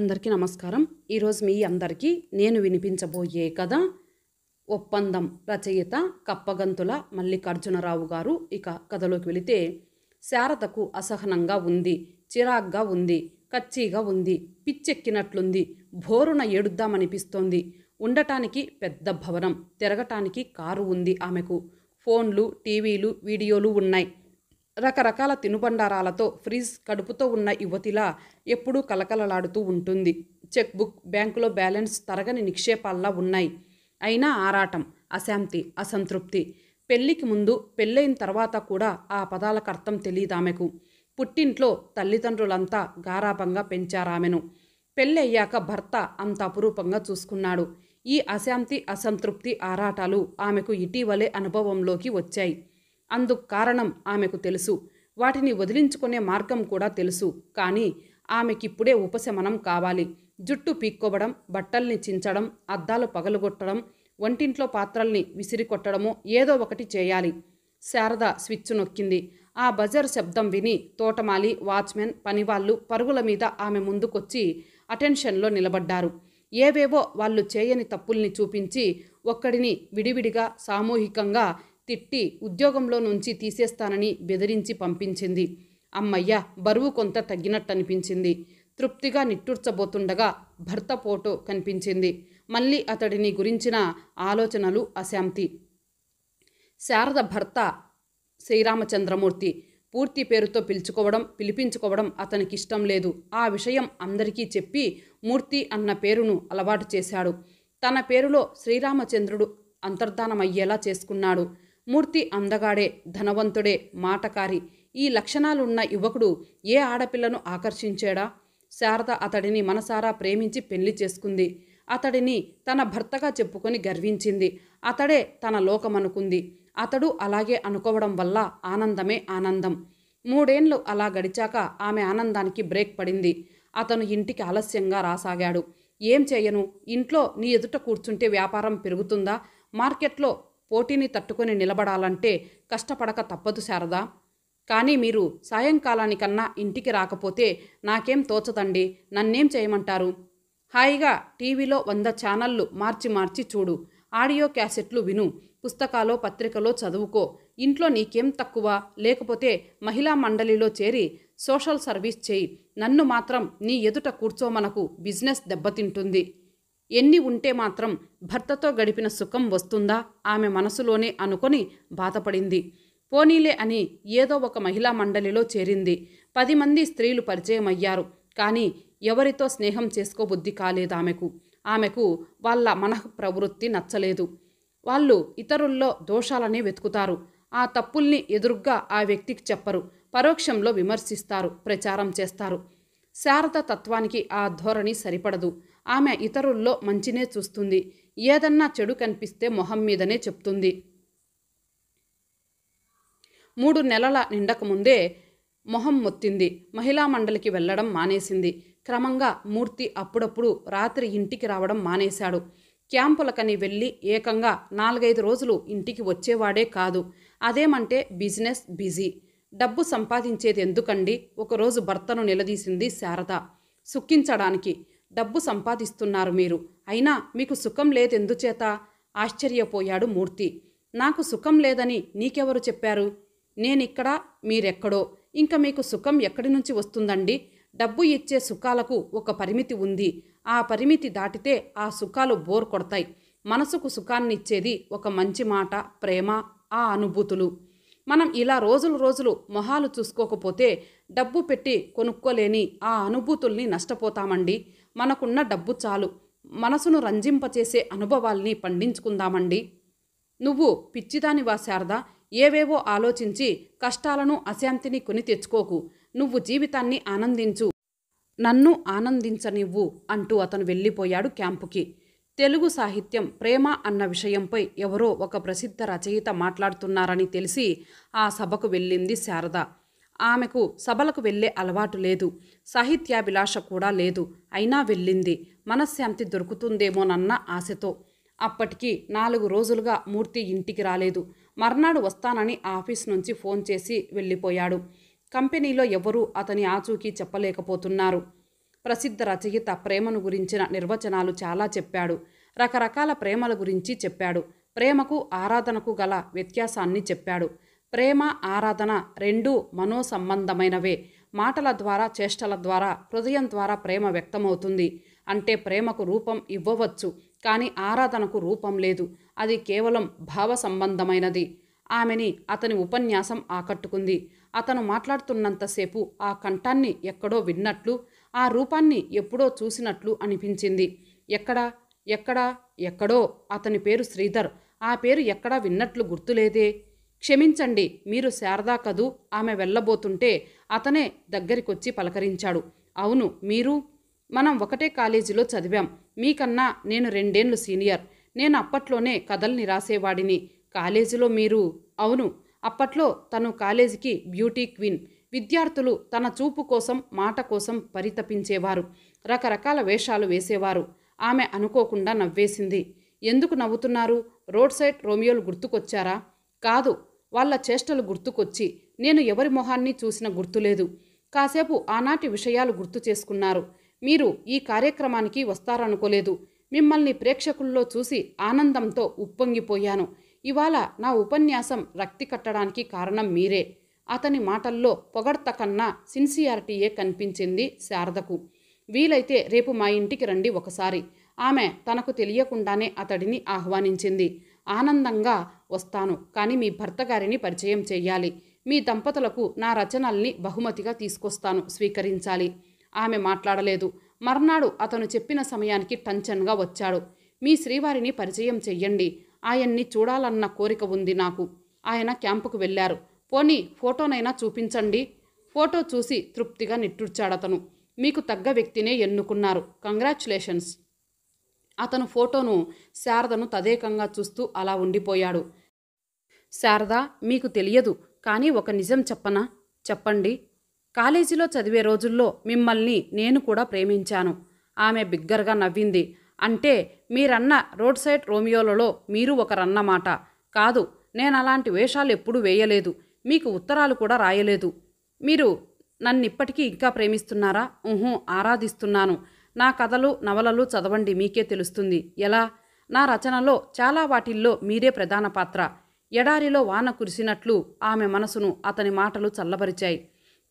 అందరికీ నమస్కారం ఈరోజు మీ అందరికీ నేను వినిపించబోయే కథ ఒప్పందం రచయిత కప్పగంతుల మల్లికార్జునరావు గారు ఇక కథలోకి వెళితే శారదకు అసహనంగా ఉంది చిరాగ్గా ఉంది కచ్చిగా ఉంది పిచ్చెక్కినట్లుంది భోరున ఏడుద్దామనిపిస్తోంది ఉండటానికి పెద్ద భవనం తిరగటానికి కారు ఉంది ఆమెకు ఫోన్లు టీవీలు వీడియోలు ఉన్నాయి రకరకాల తినుబండారాలతో ఫ్రీజ్ కడుపుతో ఉన్న యువతిలా ఎప్పుడూ కలకలలాడుతూ ఉంటుంది చెక్ బుక్ బ్యాంకులో బ్యాలెన్స్ తరగని నిక్షేపాల్లా ఉన్నాయి అయినా ఆరాటం అశాంతి అసంతృప్తి పెళ్లికి ముందు పెళ్ళైన తర్వాత కూడా ఆ పదాలకు అర్థం తెలియదు ఆమెకు పుట్టింట్లో తల్లిదండ్రులంతా గారాభంగా పెంచారామెను పెళ్ళయ్యాక భర్త అంత అపురూపంగా చూసుకున్నాడు ఈ అశాంతి అసంతృప్తి ఆరాటాలు ఆమెకు ఇటీవలే అనుభవంలోకి వచ్చాయి అందుకు కారణం ఆమెకు తెలుసు వాటిని వదిలించుకునే మార్గం కూడా తెలుసు కానీ ఆమెకిప్పుడే ఉపశమనం కావాలి జుట్టు పీక్కోవడం బట్టల్ని చించడం అద్దాలు పగలగొట్టడం వంటింట్లో పాత్రల్ని విసిరికొట్టడము ఏదో ఒకటి చేయాలి శారద స్విచ్ నొక్కింది ఆ బజర్ శబ్దం విని తోటమాలి వాచ్మెన్ పనివాళ్ళు పరుగుల మీద ఆమె ముందుకొచ్చి అటెన్షన్లో నిలబడ్డారు ఏవేవో వాళ్ళు చేయని తప్పుల్ని చూపించి ఒక్కడిని విడివిడిగా సామూహికంగా తిట్టి ఉద్యోగంలో నుంచి తీసేస్తానని బెదిరించి పంపించింది అమ్మయ్య బరువు కొంత తగ్గినట్టు అనిపించింది తృప్తిగా నిట్టూర్చబోతుండగా భర్త ఫోటో కనిపించింది మళ్ళీ అతడిని గురించిన ఆలోచనలు అశాంతి శారద భర్త శ్రీరామచంద్రమూర్తి పూర్తి పేరుతో పిలుచుకోవడం పిలిపించుకోవడం అతనికి ఇష్టం లేదు ఆ విషయం అందరికీ చెప్పి మూర్తి అన్న పేరును అలవాటు చేశాడు తన పేరులో శ్రీరామచంద్రుడు అంతర్ధానమయ్యేలా చేసుకున్నాడు మూర్తి అందగాడే ధనవంతుడే మాటకారి ఈ లక్షణాలున్న యువకుడు ఏ ఆడపిల్లను ఆకర్షించాడా శారద అతడిని మనసారా ప్రేమించి పెళ్లి చేసుకుంది అతడిని తన భర్తగా చెప్పుకొని గర్వించింది అతడే తన లోకమనుకుంది అతడు అలాగే అనుకోవడం వల్ల ఆనందమే ఆనందం మూడేండ్లు అలా గడిచాక ఆమె ఆనందానికి బ్రేక్ పడింది అతను ఇంటికి ఆలస్యంగా రాసాగాడు ఏం చేయను ఇంట్లో నీ ఎదుట కూర్చుంటే వ్యాపారం పెరుగుతుందా మార్కెట్లో పోటీని తట్టుకొని నిలబడాలంటే కష్టపడక తప్పదు శారదా కానీ మీరు సాయంకాలానికన్నా ఇంటికి రాకపోతే నాకేం తోచదండి నన్నేం చేయమంటారు హాయిగా టీవీలో వంద ఛానళ్ళు మార్చి మార్చి చూడు ఆడియో క్యాసెట్లు విను పుస్తకాలో పత్రికలో చదువుకో ఇంట్లో నీకేం తక్కువ లేకపోతే మహిళా మండలిలో చేరి సోషల్ సర్వీస్ చేయి నన్ను మాత్రం నీ ఎదుట కూర్చోమనకు బిజినెస్ దెబ్బతింటుంది ఎన్ని ఉంటే మాత్రం భర్తతో గడిపిన సుఖం వస్తుందా ఆమె మనసులోనే అనుకొని బాధపడింది పోనీలే అని ఏదో ఒక మహిళా మండలిలో చేరింది పది మంది స్త్రీలు పరిచయం అయ్యారు కానీ ఎవరితో స్నేహం చేసుకోబుద్ధి కాలేదు ఆమెకు ఆమెకు వాళ్ళ మనః ప్రవృత్తి నచ్చలేదు వాళ్ళు ఇతరుల్లో దోషాలనే వెతుకుతారు ఆ తప్పుల్ని ఎదురుగ్గా ఆ వ్యక్తికి చెప్పరు పరోక్షంలో విమర్శిస్తారు ప్రచారం చేస్తారు శారద తత్వానికి ఆ ధోరణి సరిపడదు ఆమె ఇతరుల్లో మంచినే చూస్తుంది ఏదన్నా చెడు కనిపిస్తే మొహం మీదనే చెప్తుంది మూడు నెలల నిండకముందే మొహం మొత్తింది మహిళా మండలికి వెళ్ళడం మానేసింది క్రమంగా మూర్తి అప్పుడప్పుడు రాత్రి ఇంటికి రావడం మానేశాడు క్యాంపులకని వెళ్ళి ఏకంగా నాలుగైదు రోజులు ఇంటికి వచ్చేవాడే కాదు అదేమంటే బిజినెస్ బిజీ డబ్బు సంపాదించేది ఎందుకండి ఒకరోజు భర్తను నిలదీసింది శారద సుఖించడానికి డబ్బు సంపాదిస్తున్నారు మీరు అయినా మీకు సుఖం లేదెందుచేత ఆశ్చర్యపోయాడు మూర్తి నాకు సుఖం లేదని నీకెవరు చెప్పారు నేనిక్కడ మీరెక్కడో ఇంకా మీకు సుఖం ఎక్కడి నుంచి వస్తుందండి డబ్బు ఇచ్చే సుఖాలకు ఒక పరిమితి ఉంది ఆ పరిమితి దాటితే ఆ సుఖాలు బోర్ కొడతాయి మనసుకు సుఖాన్నిచ్చేది ఒక మంచి మాట ప్రేమ ఆ అనుభూతులు మనం ఇలా రోజులు రోజులు మొహాలు చూసుకోకపోతే డబ్బు పెట్టి కొనుక్కోలేని ఆ అనుభూతుల్ని నష్టపోతామండి మనకున్న డబ్బు చాలు మనసును రంజింపచేసే అనుభవాల్ని పండించుకుందామండి నువ్వు పిచ్చిదానివా శారద ఏవేవో ఆలోచించి కష్టాలను అశాంతిని కొని తెచ్చుకోకు నువ్వు జీవితాన్ని ఆనందించు నన్ను ఆనందించనివ్వు అంటూ అతను వెళ్ళిపోయాడు క్యాంపుకి తెలుగు సాహిత్యం ప్రేమ అన్న విషయంపై ఎవరో ఒక ప్రసిద్ధ రచయిత మాట్లాడుతున్నారని తెలిసి ఆ సభకు వెళ్ళింది శారద ఆమెకు సభలకు వెళ్ళే అలవాటు లేదు సాహిత్యాభిలాష కూడా లేదు అయినా వెళ్ళింది మనశ్శాంతి దొరుకుతుందేమోనన్న ఆశతో అప్పటికి నాలుగు రోజులుగా మూర్తి ఇంటికి రాలేదు మర్నాడు వస్తానని ఆఫీస్ నుంచి ఫోన్ చేసి వెళ్ళిపోయాడు కంపెనీలో ఎవరూ అతని ఆచూకీ చెప్పలేకపోతున్నారు ప్రసిద్ధ రచయిత ప్రేమను గురించిన నిర్వచనాలు చాలా చెప్పాడు రకరకాల ప్రేమల గురించి చెప్పాడు ప్రేమకు ఆరాధనకు గల వ్యత్యాసాన్ని చెప్పాడు ప్రేమ ఆరాధన రెండూ మనోసంబంధమైనవే మాటల ద్వారా చేష్టల ద్వారా హృదయం ద్వారా ప్రేమ వ్యక్తమవుతుంది అంటే ప్రేమకు రూపం ఇవ్వవచ్చు కానీ ఆరాధనకు రూపం లేదు అది కేవలం భావ సంబంధమైనది ఆమెని అతని ఉపన్యాసం ఆకట్టుకుంది అతను మాట్లాడుతున్నంతసేపు ఆ కంఠాన్ని ఎక్కడో విన్నట్లు ఆ రూపాన్ని ఎప్పుడో చూసినట్లు అనిపించింది ఎక్కడా ఎక్కడా ఎక్కడో అతని పేరు శ్రీధర్ ఆ పేరు ఎక్కడా విన్నట్లు గుర్తులేదే క్షమించండి మీరు శారదా కదూ ఆమె వెళ్ళబోతుంటే అతనే దగ్గరికొచ్చి పలకరించాడు అవును మీరు మనం ఒకటే కాలేజీలో చదివాం మీకన్నా నేను రెండేండ్లు సీనియర్ నేను అప్పట్లోనే కథల్ని రాసేవాడిని కాలేజీలో మీరు అవును అప్పట్లో తను కాలేజీకి బ్యూటీ క్వీన్ విద్యార్థులు తన చూపు కోసం మాట కోసం పరితపించేవారు రకరకాల వేషాలు వేసేవారు ఆమె అనుకోకుండా నవ్వేసింది ఎందుకు నవ్వుతున్నారు రోడ్ సైడ్ రోమియోలు గుర్తుకొచ్చారా కాదు వాళ్ళ చేష్టలు గుర్తుకొచ్చి నేను ఎవరి మొహాన్ని చూసిన గుర్తులేదు కాసేపు ఆనాటి విషయాలు గుర్తు చేసుకున్నారు మీరు ఈ కార్యక్రమానికి వస్తారనుకోలేదు మిమ్మల్ని ప్రేక్షకుల్లో చూసి ఆనందంతో ఉప్పొంగిపోయాను ఇవాళ నా ఉపన్యాసం రక్తి కట్టడానికి కారణం మీరే అతని మాటల్లో పొగడ్త కన్నా సిన్సియారిటీయే కనిపించింది శారదకు వీలైతే రేపు మా ఇంటికి రండి ఒకసారి ఆమె తనకు తెలియకుండానే అతడిని ఆహ్వానించింది ఆనందంగా వస్తాను కానీ మీ భర్త గారిని పరిచయం చేయాలి మీ దంపతులకు నా రచనల్ని బహుమతిగా తీసుకొస్తాను స్వీకరించాలి ఆమె మాట్లాడలేదు మర్నాడు అతను చెప్పిన సమయానికి టంచన్గా వచ్చాడు మీ శ్రీవారిని పరిచయం చెయ్యండి ఆయన్ని చూడాలన్న కోరిక ఉంది నాకు ఆయన క్యాంపుకు వెళ్ళారు పోనీ ఫోటోనైనా చూపించండి ఫోటో చూసి తృప్తిగా నిట్టూర్చాడతను మీకు తగ్గ వ్యక్తినే ఎన్నుకున్నారు కంగ్రాచులేషన్స్ అతను ఫోటోను శారదను తదేకంగా చూస్తూ అలా ఉండిపోయాడు శారద మీకు తెలియదు కానీ ఒక నిజం చెప్పనా చెప్పండి కాలేజీలో చదివే రోజుల్లో మిమ్మల్ని నేను కూడా ప్రేమించాను ఆమె బిగ్గరగా నవ్వింది అంటే మీరన్న రోడ్ సైడ్ రోమియోలలో మీరు ఒకరన్నమాట కాదు నేను అలాంటి వేషాలు ఎప్పుడూ వేయలేదు మీకు ఉత్తరాలు కూడా రాయలేదు మీరు నన్నిప్పటికీ ఇంకా ప్రేమిస్తున్నారా ఊహూ ఆరాధిస్తున్నాను నా కథలు నవలలు చదవండి మీకే తెలుస్తుంది ఎలా నా రచనలో చాలా వాటిల్లో మీరే ప్రధాన పాత్ర ఎడారిలో వాన కురిసినట్లు ఆమె మనసును అతని మాటలు చల్లబరిచాయి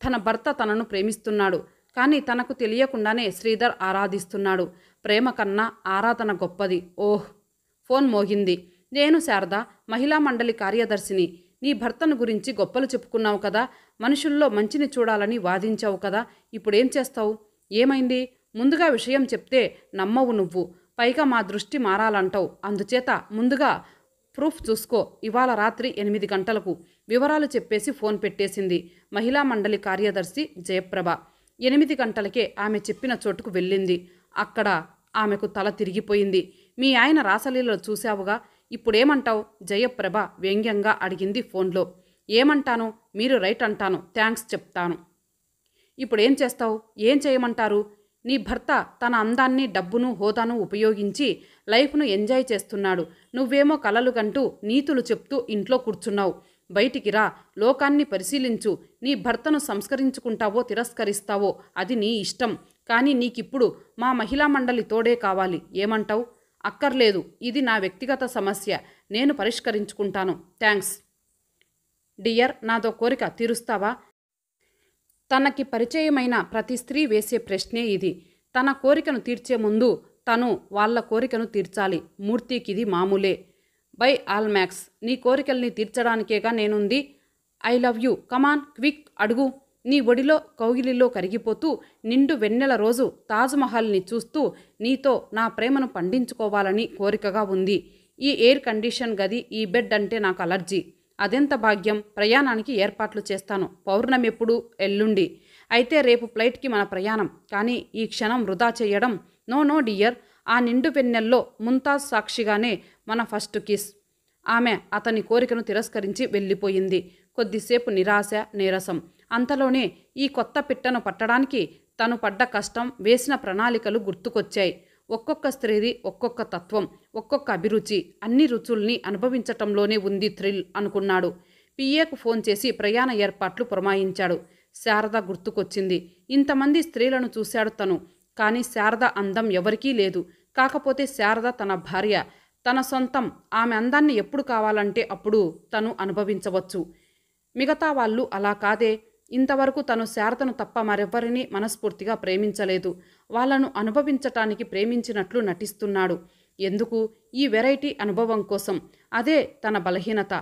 తన భర్త తనను ప్రేమిస్తున్నాడు కానీ తనకు తెలియకుండానే శ్రీధర్ ఆరాధిస్తున్నాడు ప్రేమ కన్నా ఆరాధన గొప్పది ఓహ్ ఫోన్ మోగింది నేను శారద మహిళా మండలి కార్యదర్శిని నీ భర్తను గురించి గొప్పలు చెప్పుకున్నావు కదా మనుషుల్లో మంచిని చూడాలని వాదించావు కదా ఇప్పుడేం చేస్తావు ఏమైంది ముందుగా విషయం చెప్తే నమ్మవు నువ్వు పైగా మా దృష్టి మారాలంటావు అందుచేత ముందుగా ప్రూఫ్ చూసుకో ఇవాళ రాత్రి ఎనిమిది గంటలకు వివరాలు చెప్పేసి ఫోన్ పెట్టేసింది మహిళా మండలి కార్యదర్శి జయప్రభ ఎనిమిది గంటలకే ఆమె చెప్పిన చోటుకు వెళ్ళింది అక్కడ ఆమెకు తల తిరిగిపోయింది మీ ఆయన రాసలీలలో చూశావుగా ఇప్పుడేమంటావు జయప్రభ వ్యంగ్యంగా అడిగింది ఫోన్లో ఏమంటాను మీరు రైట్ అంటాను థ్యాంక్స్ చెప్తాను ఇప్పుడేం చేస్తావు ఏం చేయమంటారు నీ భర్త తన అందాన్ని డబ్బును హోదాను ఉపయోగించి లైఫ్ను ఎంజాయ్ చేస్తున్నాడు నువ్వేమో కలలు కంటూ నీతులు చెప్తూ ఇంట్లో కూర్చున్నావు బయటికి రా లోకాన్ని పరిశీలించు నీ భర్తను సంస్కరించుకుంటావో తిరస్కరిస్తావో అది నీ ఇష్టం కానీ నీకిప్పుడు మా మహిళా మండలి తోడే కావాలి ఏమంటావు అక్కర్లేదు ఇది నా వ్యక్తిగత సమస్య నేను పరిష్కరించుకుంటాను థ్యాంక్స్ డియర్ నాదో కోరిక తీరుస్తావా తనకి పరిచయమైన ప్రతి స్త్రీ వేసే ప్రశ్నే ఇది తన కోరికను తీర్చే ముందు తను వాళ్ళ కోరికను తీర్చాలి మూర్తికిది మామూలే బై ఆల్ మ్యాక్స్ నీ కోరికల్ని తీర్చడానికేగా నేనుంది I love you come on quick అడుగు నీ ఒడిలో కౌగిలిలో కరిగిపోతూ నిండు వెన్నెల రోజు తాజ్మహల్ని చూస్తూ నీతో నా ప్రేమను పండించుకోవాలని కోరికగా ఉంది ఈ ఎయిర్ కండిషన్ గది ఈ బెడ్ అంటే నాకు అలర్జీ అదెంత భాగ్యం ప్రయాణానికి ఏర్పాట్లు చేస్తాను పౌర్ణమి ఎప్పుడు ఎల్లుండి అయితే రేపు ఫ్లైట్కి మన ప్రయాణం కానీ ఈ క్షణం వృధా చేయడం నో నో డియర్ ఆ నిండు వెన్నెల్లో ముంతాజ్ సాక్షిగానే మన ఫస్ట్ కిస్ ఆమె అతని కోరికను తిరస్కరించి వెళ్ళిపోయింది కొద్దిసేపు నిరాశ నీరసం అంతలోనే ఈ కొత్త పిట్టను పట్టడానికి తను పడ్డ కష్టం వేసిన ప్రణాళికలు గుర్తుకొచ్చాయి ఒక్కొక్క స్త్రీది ఒక్కొక్క తత్వం ఒక్కొక్క అభిరుచి అన్ని రుచుల్ని అనుభవించటంలోనే ఉంది థ్రిల్ అనుకున్నాడు పిఏకు ఫోన్ చేసి ప్రయాణ ఏర్పాట్లు పురమాయించాడు శారద గుర్తుకొచ్చింది ఇంతమంది స్త్రీలను చూశాడు తను కానీ శారద అందం ఎవరికీ లేదు కాకపోతే శారద తన భార్య తన సొంతం ఆమె అందాన్ని ఎప్పుడు కావాలంటే అప్పుడు తను అనుభవించవచ్చు మిగతా వాళ్ళు అలా కాదే ఇంతవరకు తను శారదను తప్ప మరెవ్వరినీ మనస్ఫూర్తిగా ప్రేమించలేదు వాళ్లను అనుభవించటానికి ప్రేమించినట్లు నటిస్తున్నాడు ఎందుకు ఈ వెరైటీ అనుభవం కోసం అదే తన బలహీనత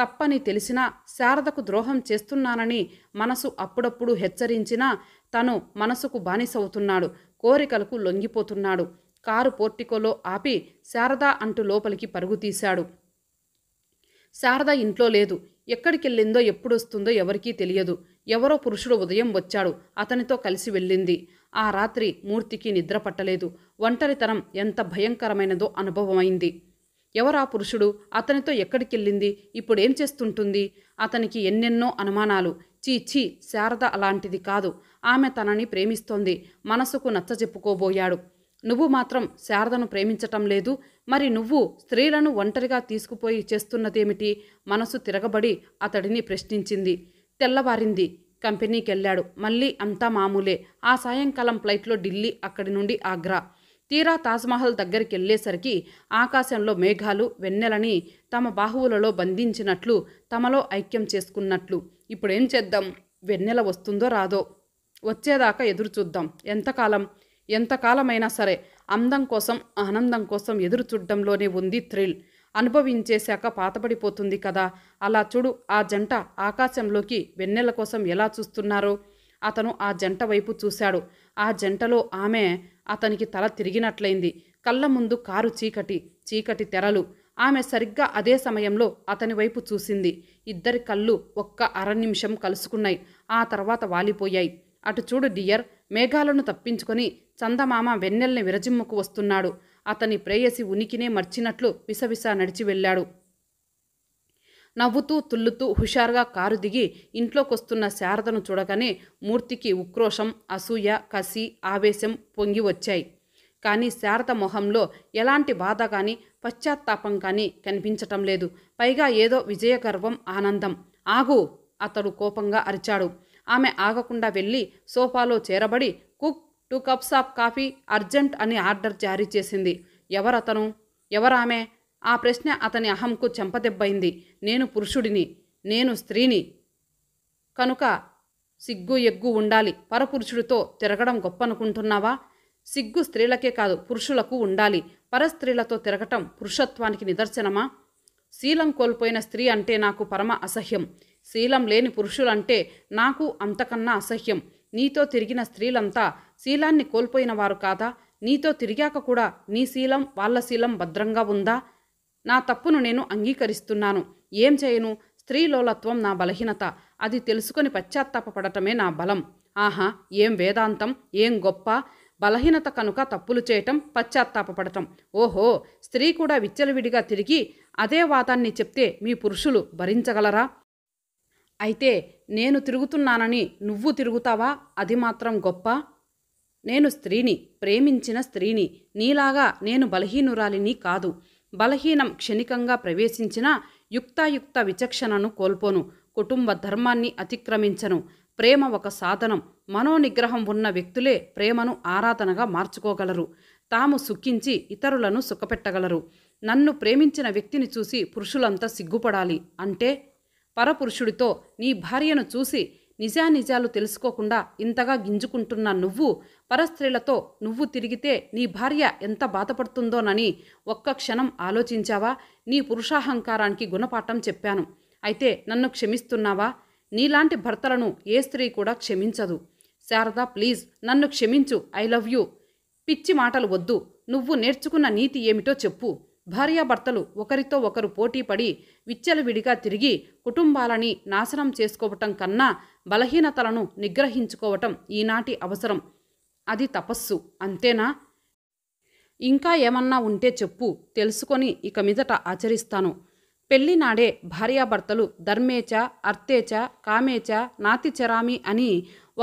తప్పని తెలిసినా శారదకు ద్రోహం చేస్తున్నానని మనసు అప్పుడప్పుడు హెచ్చరించినా తను మనసుకు బానిసవుతున్నాడు కోరికలకు లొంగిపోతున్నాడు కారు పోర్టికోలో ఆపి శారదా అంటూ లోపలికి పరుగుతీశాడు శారద ఇంట్లో లేదు ఎక్కడికెళ్ళిందో ఎప్పుడొస్తుందో ఎవరికీ తెలియదు ఎవరో పురుషుడు ఉదయం వచ్చాడు అతనితో కలిసి వెళ్ళింది ఆ రాత్రి మూర్తికి నిద్ర పట్టలేదు ఒంటరితనం ఎంత భయంకరమైనదో అనుభవమైంది ఎవరా పురుషుడు అతనితో ఎక్కడికెళ్ళింది ఇప్పుడేం చేస్తుంటుంది అతనికి ఎన్నెన్నో అనుమానాలు చీచీ శారద అలాంటిది కాదు ఆమె తనని ప్రేమిస్తోంది మనసుకు నచ్చజెప్పుకోబోయాడు నువ్వు మాత్రం శారదను ప్రేమించటం లేదు మరి నువ్వు స్త్రీలను ఒంటరిగా తీసుకుపోయి చేస్తున్నదేమిటి మనసు తిరగబడి అతడిని ప్రశ్నించింది తెల్లవారింది కంపెనీకెళ్ళాడు మళ్ళీ అంతా మామూలే ఆ సాయంకాలం ఫ్లైట్లో ఢిల్లీ అక్కడి నుండి ఆగ్రా తీరా తాజ్మహల్ దగ్గరికి వెళ్ళేసరికి ఆకాశంలో మేఘాలు వెన్నెలని తమ బాహువులలో బంధించినట్లు తమలో ఐక్యం చేసుకున్నట్లు ఇప్పుడేం చేద్దాం వెన్నెల వస్తుందో రాదో వచ్చేదాకా ఎదురు చూద్దాం ఎంతకాలం ఎంతకాలమైనా సరే అందం కోసం ఆనందం కోసం ఎదురు చూడడంలోనే ఉంది థ్రిల్ అనుభవించేశాక పాతబడిపోతుంది కదా అలా చూడు ఆ జంట ఆకాశంలోకి వెన్నెల కోసం ఎలా చూస్తున్నారో అతను ఆ జంట వైపు చూశాడు ఆ జంటలో ఆమె అతనికి తల తిరిగినట్లయింది కళ్ళ ముందు కారు చీకటి చీకటి తెరలు ఆమె సరిగ్గా అదే సమయంలో అతని వైపు చూసింది ఇద్దరి కళ్ళు ఒక్క అర నిమిషం కలుసుకున్నాయి ఆ తర్వాత వాలిపోయాయి అటు చూడు డియర్ మేఘాలను తప్పించుకొని చందమామ వెన్నెల్ని విరజిమ్ముకు వస్తున్నాడు అతని ప్రేయసి ఉనికినే మర్చినట్లు విసవిస నడిచి వెళ్ళాడు నవ్వుతూ తుల్లుతూ హుషారుగా కారు దిగి ఇంట్లోకొస్తున్న శారదను చూడగానే మూర్తికి ఉక్రోషం అసూయ కసి ఆవేశం పొంగి వచ్చాయి కానీ శారద మొహంలో ఎలాంటి బాధ కానీ పశ్చాత్తాపం కానీ కనిపించటం లేదు పైగా ఏదో విజయగర్వం ఆనందం ఆగు అతడు కోపంగా అరిచాడు ఆమె ఆగకుండా వెళ్ళి సోఫాలో చేరబడి cook two cups of coffee urgent అని ఆర్డర్ జారీ చేసింది ఎవరతను ఎవరామె ఆ ప్రశ్న అతని అహంకు చెంపదెబ్బైంది నేను పురుషుడిని నేను స్త్రీని కనుక సిగ్గు ఎగ్గు ఉండాలి పరపురుషుడితో తిరగడం గొప్పనుకుంటున్నావా సిగ్గు స్త్రీలకే కాదు పురుషులకు ఉండాలి పరస్త్రీలతో తిరగటం పురుషత్వానికి నిదర్శనమా శీలం కోల్పోయిన స్త్రీ అంటే నాకు పరమ అసహ్యం శీలం లేని పురుషులంటే నాకు అంతకన్నా అసహ్యం నీతో తిరిగిన స్త్రీలంతా శీలాన్ని కోల్పోయిన వారు కాదా నీతో తిరిగాక కూడా నీ శీలం వాళ్ళ శీలం భద్రంగా ఉందా నా తప్పును నేను అంగీకరిస్తున్నాను ఏం చేయను స్త్రీలోలత్వం నా బలహీనత అది తెలుసుకొని పశ్చాత్తాపడటమే నా బలం ఆహా ఏం వేదాంతం ఏం గొప్ప బలహీనత కనుక తప్పులు చేయటం పశ్చాత్తాపడటం ఓహో స్త్రీ కూడా విచ్చలవిడిగా తిరిగి అదే వాదాన్ని చెప్తే మీ పురుషులు భరించగలరా అయితే నేను తిరుగుతున్నానని నువ్వు తిరుగుతావా అది మాత్రం గొప్ప నేను స్త్రీని ప్రేమించిన స్త్రీని నీలాగా నేను బలహీనురాలిని కాదు బలహీనం క్షణికంగా ప్రవేశించిన యుక్తాయుక్త విచక్షణను కోల్పోను కుటుంబ ధర్మాన్ని అతిక్రమించను ప్రేమ ఒక సాధనం మనోనిగ్రహం ఉన్న వ్యక్తులే ప్రేమను ఆరాధనగా మార్చుకోగలరు తాము సుఖించి ఇతరులను సుఖపెట్టగలరు నన్ను ప్రేమించిన వ్యక్తిని చూసి పురుషులంతా సిగ్గుపడాలి అంటే పరపురుషుడితో నీ భార్యను చూసి నిజానిజాలు తెలుసుకోకుండా ఇంతగా గింజుకుంటున్న నువ్వు పరస్త్రీలతో నువ్వు తిరిగితే నీ భార్య ఎంత బాధపడుతుందోనని ఒక్క క్షణం ఆలోచించావా నీ పురుషాహంకారానికి గుణపాఠం చెప్పాను అయితే నన్ను క్షమిస్తున్నావా నీలాంటి భర్తలను ఏ స్త్రీ కూడా క్షమించదు శారద ప్లీజ్ నన్ను క్షమించు ఐ లవ్ యూ పిచ్చి మాటలు వద్దు నువ్వు నేర్చుకున్న నీతి ఏమిటో చెప్పు భార్యాభర్తలు ఒకరితో ఒకరు పోటీపడి విచ్చలవిడిగా తిరిగి కుటుంబాలని నాశనం చేసుకోవటం కన్నా బలహీనతలను నిగ్రహించుకోవటం ఈనాటి అవసరం అది తపస్సు అంతేనా ఇంకా ఏమన్నా ఉంటే చెప్పు తెలుసుకొని ఇక మీదట ఆచరిస్తాను పెళ్లినాడే భార్యాభర్తలు ధర్మేచ అర్తేచ కామేచ నాతిచరామి అని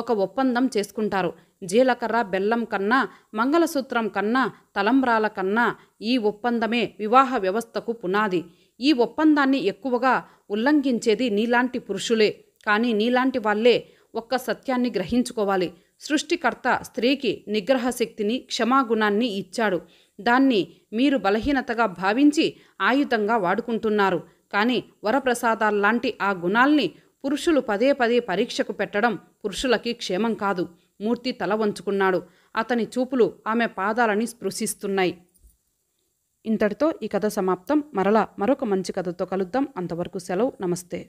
ఒక ఒప్పందం చేసుకుంటారు జీలకర్ర బెల్లం కన్నా మంగళసూత్రం కన్నా తలంబ్రాల కన్నా ఈ ఒప్పందమే వివాహ వ్యవస్థకు పునాది ఈ ఒప్పందాన్ని ఎక్కువగా ఉల్లంఘించేది నీలాంటి పురుషులే కానీ నీలాంటి వాళ్ళే ఒక్క సత్యాన్ని గ్రహించుకోవాలి సృష్టికర్త స్త్రీకి నిగ్రహ శక్తిని క్షమాగుణాన్ని ఇచ్చాడు దాన్ని మీరు బలహీనతగా భావించి ఆయుధంగా వాడుకుంటున్నారు కానీ వరప్రసాదాల్లాంటి ఆ గుణాల్ని పురుషులు పదే పదే పరీక్షకు పెట్టడం పురుషులకి క్షేమం కాదు మూర్తి తల వంచుకున్నాడు అతని చూపులు ఆమె పాదాలని స్పృశిస్తున్నాయి ఇంతటితో ఈ కథ సమాప్తం మరలా మరొక మంచి కథతో కలుద్దాం అంతవరకు సెలవు నమస్తే